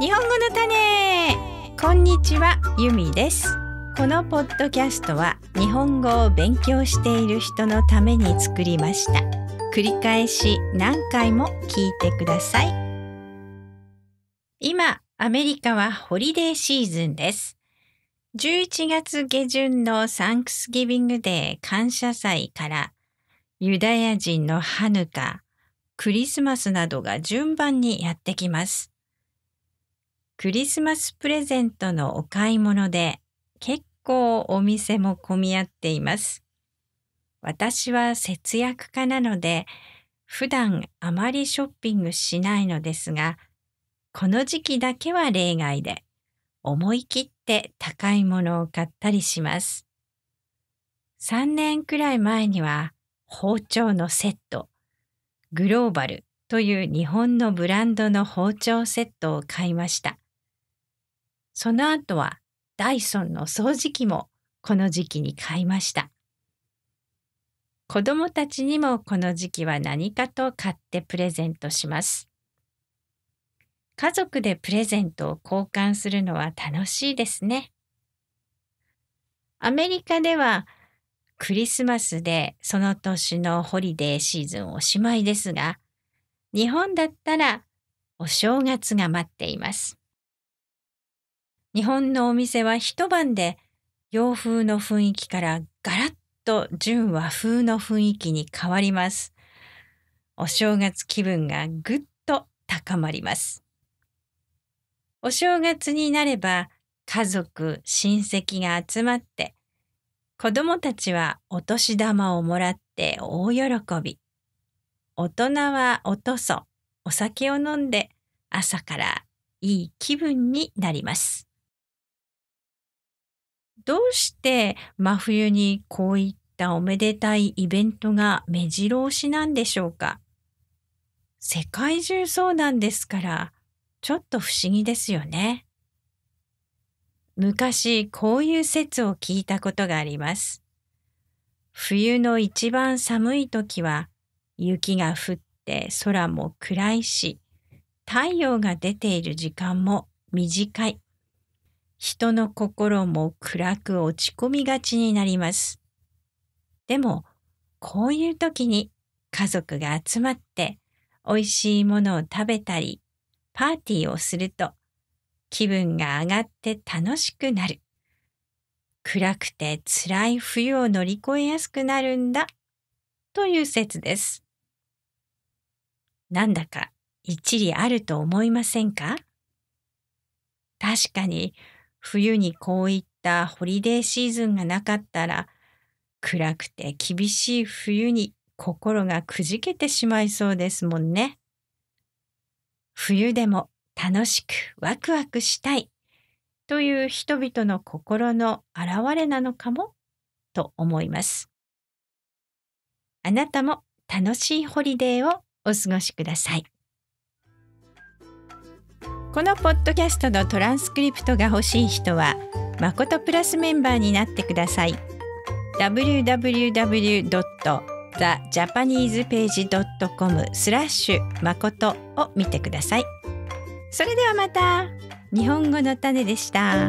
日本語の種こんにちはゆみですこのポッドキャストは日本語を勉強している人のために作りました繰り返し何回も聞いてください今アメリカはホリデーシーズンです11月下旬のサンクスギビングデー感謝祭からユダヤ人のハヌカ、クリスマスなどが順番にやってきます。クリスマスプレゼントのお買い物で結構お店も混み合っています。私は節約家なので普段あまりショッピングしないのですがこの時期だけは例外で思い切って高いものを買ったりします。3年くらい前には包丁のセット、グローバルという日本のブランドの包丁セットを買いました。その後はダイソンの掃除機もこの時期に買いました。子供たちにもこの時期は何かと買ってプレゼントします。家族でプレゼントを交換するのは楽しいですね。アメリカではクリスマスでその年のホリデーシーズンおしまいですが、日本だったらお正月が待っています。日本のお店は一晩で洋風の雰囲気からガラッと純和風の雰囲気に変わります。お正月気分がぐっと高まります。お正月になれば家族、親戚が集まって子供たちはお年玉をもらって大喜び。大人はおとそ、お酒を飲んで朝からいい気分になります。どうして真冬にこういったおめでたいイベントが目白押しなんでしょうか世界中そうなんですから、ちょっと不思議ですよね。昔こういう説を聞いたことがあります。冬の一番寒い時は雪が降って空も暗いし、太陽が出ている時間も短い。人の心も暗く落ち込みがちになります。でも、こういう時に家族が集まって美味しいものを食べたり、パーティーをすると気分が上がって楽しくなる。暗くて辛い冬を乗り越えやすくなるんだという説です。なんだか一理あると思いませんか確かに冬にこういったホリデーシーズンがなかったら、暗くて厳しい冬に心がくじけてしまいそうですもんね。冬でも楽しくワクワクしたいという人々の心の表れなのかもと思います。あなたも楽しいホリデーをお過ごしください。このポッドキャストのトランスクリプトが欲しい人はまことプラスメンバーになってください www.thejapanesepage.com スラッシュまことを見てくださいそれではまた日本語の種でした。